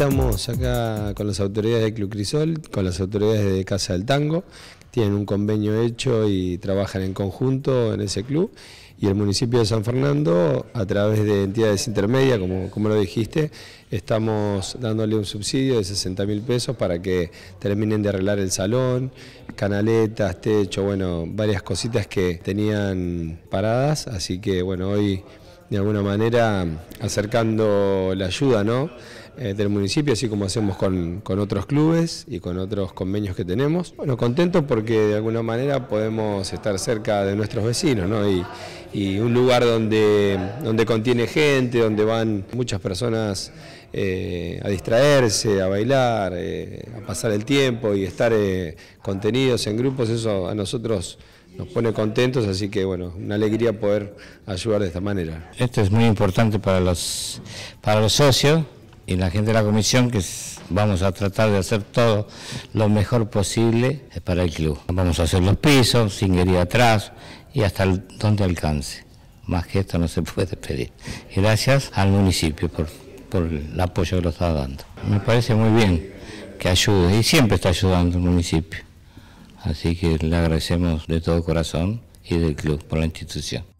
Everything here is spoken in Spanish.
Estamos acá con las autoridades de Club Crisol, con las autoridades de Casa del Tango, tienen un convenio hecho y trabajan en conjunto en ese club. Y el municipio de San Fernando, a través de entidades intermedias, como, como lo dijiste, estamos dándole un subsidio de 60 mil pesos para que terminen de arreglar el salón, canaletas, techo, bueno, varias cositas que tenían paradas. Así que, bueno, hoy de alguna manera acercando la ayuda, ¿no? Eh, del municipio, así como hacemos con, otros clubes y con otros convenios que tenemos. Bueno, contentos porque de alguna manera podemos estar cerca de nuestros vecinos, ¿no? Y, un lugar donde, donde contiene gente, donde van muchas personas eh, a distraerse, a bailar, eh, a pasar el tiempo y estar contenidos en grupos, eso a nosotros nos pone contentos, así que bueno, una alegría poder ayudar de esta manera. Esto es muy importante para los, para los socios, y la gente de la comisión que vamos a tratar de hacer todo lo mejor posible para el club. Vamos a hacer los pisos, sin ir atrás y hasta donde alcance. Más que esto no se puede pedir. Gracias al municipio por, por el apoyo que lo está dando. Me parece muy bien que ayude y siempre está ayudando el municipio. Así que le agradecemos de todo corazón y del club por la institución.